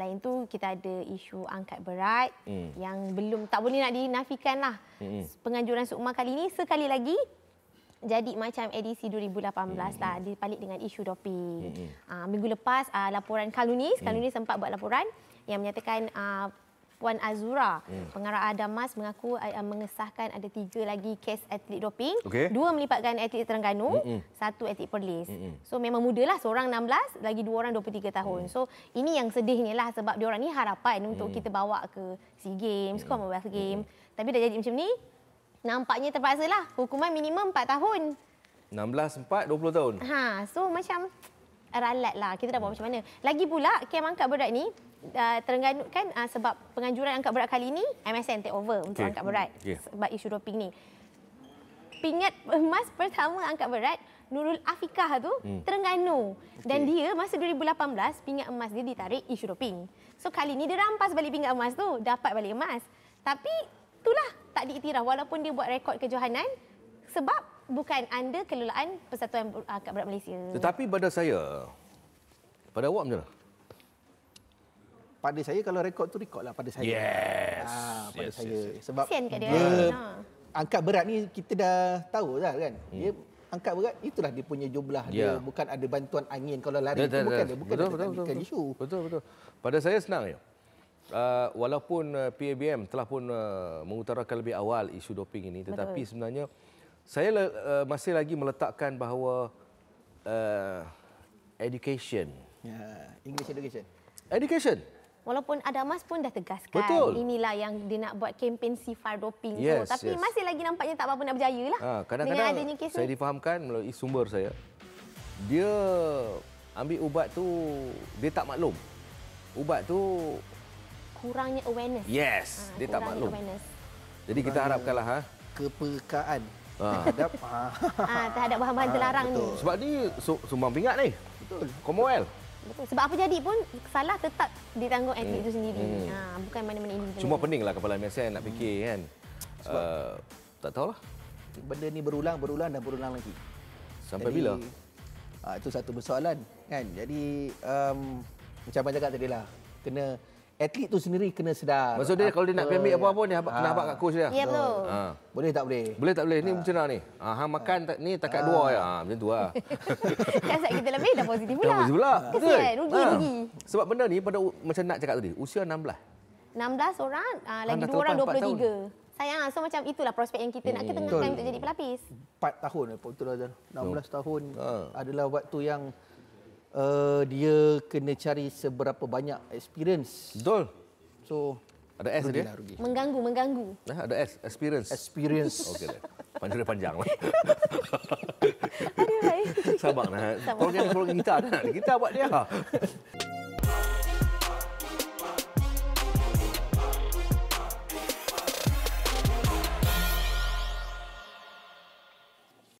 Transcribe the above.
selain tu kita ada isu angkat berat hmm. yang belum tak boleh nak dinafikan lah hmm. penganjuran Sukma kali ini sekali lagi jadi macam edisi 2018 lah. hmm. lah dipalit dengan isu doping. Hmm. Uh, minggu lepas ah, laporan Kalunis, Kalunis hmm. sempat buat laporan yang menyatakan uh, Puan Azura. Hmm. Pengarah Adamas mengaku uh, mengesahkan ada tiga lagi kes atlet doping. Okay. Dua melibatkan atlet Terengganu, mm -mm. satu atlet Perlis. Mm -mm. So memang mudalah seorang 16 lagi dua orang 23 tahun. Mm. So ini yang sedihnya lah sebab diorang ni harapan untuk mm. kita bawa ke SEA Games, mm. Commonwealth Games. Mm. Tapi dah jadi macam ni, nampaknya terpaksa lah hukuman minimum 4 tahun. 16, 4, 20 tahun. Ha, so macam ralat lah. Kita dah buat macam mana. Lagi pula, KM Angkat Berat ni uh, Terengganu kan uh, sebab penganjuran Angkat Berat kali ni MSN take over untuk okay. Angkat Berat yeah. sebab isu doping ni. Pingat emas pertama Angkat Berat Nurul Afikah tu hmm. Terengganu dan dia masa 2018 pingat emas dia ditarik isu doping. So kali ni dia rampas balik pingat emas tu, dapat balik emas. Tapi itulah tak diiktiraf walaupun dia buat rekod kejohanan sebab bukan anda kelolaan Persatuan Akad Berat ah, Malaysia. Tetapi pada saya, pada awak macam mana? Pada saya kalau rekod tu rekod lah. pada saya. Yes. Ha, pada yes, saya. Yes, yes. Sebab Sian dia, dia ah. angkat berat ni kita dah tahu dah kan. Hmm. Dia angkat berat itulah dia punya jumlah yeah. dia ya. bukan ada bantuan angin kalau lari yeah, tu yeah, bukan yeah. dia bukan betul, betul, betul, betul, betul. Pada saya senang ya. Uh, walaupun uh, PABM telah pun uh, mengutarakan lebih awal isu doping ini tetapi betul. sebenarnya saya uh, masih lagi meletakkan bahawa uh, education. Yeah. English education. Education. Walaupun ada Mas pun dah tegaskan Betul. inilah yang dia nak buat kempen sifar doping yes, tu. Tapi yes. masih lagi nampaknya tak apa-apa nak berjaya lah. Ah, kadang-kadang dengan kes saya ni. difahamkan melalui sumber saya. Dia ambil ubat tu dia tak maklum. Ubat tu kurangnya awareness. Yes, ha, dia tak maklum. Awareness. Jadi kita harapkanlah ha kepekaan Ah. terhadap ah, bahan-bahan ha, terlarang betul. ni. Sebab ni su sumbang pingat ni. Betul. Commonwealth. Betul. Sebab apa jadi pun salah tetap ditanggung atlet hmm. itu sendiri. Hmm. Ha, bukan mana-mana ini. Cuma lah kepala MSN nak hmm. fikir hmm. kan. Sebab uh, tak tahulah. Benda ni berulang, berulang dan berulang lagi. Sampai jadi, bila? Uh, itu satu persoalan kan. Jadi um, macam abang cakap tadi lah. Kena atlet tu sendiri kena sedar. Maksud dia kalau dia nak pemik apa-apa pun dia nak kena ah. habaq kat coach dia. Ya betul. Ah. Boleh tak boleh? Boleh tak boleh? Ni ah. macam mana ni? Ha, makan ni takat ha. dua ya. Ha, macam tulah. Kan sat kita lebih dah positif pula. Dah positif pula. Ha. Rugi, rugi. Sebab benda ni pada macam nak cakap tadi, usia 16. 16 orang, lagi dua orang 23. Tahun. Sayang, lah, so macam itulah prospek yang kita hmm. nak ketengahkan untuk jadi pelapis. 4 tahun, lah, betul lah. 16 so. tahun adalah waktu yang uh, dia kena cari seberapa banyak experience. Betul. So ada S dia. Rugi. Mengganggu, mengganggu. Nah, ada S, experience. Experience. Okey deh. Panjang panjang. Lah. Aduh, hai. Sabar nah. Program kita ada. Kita buat dia.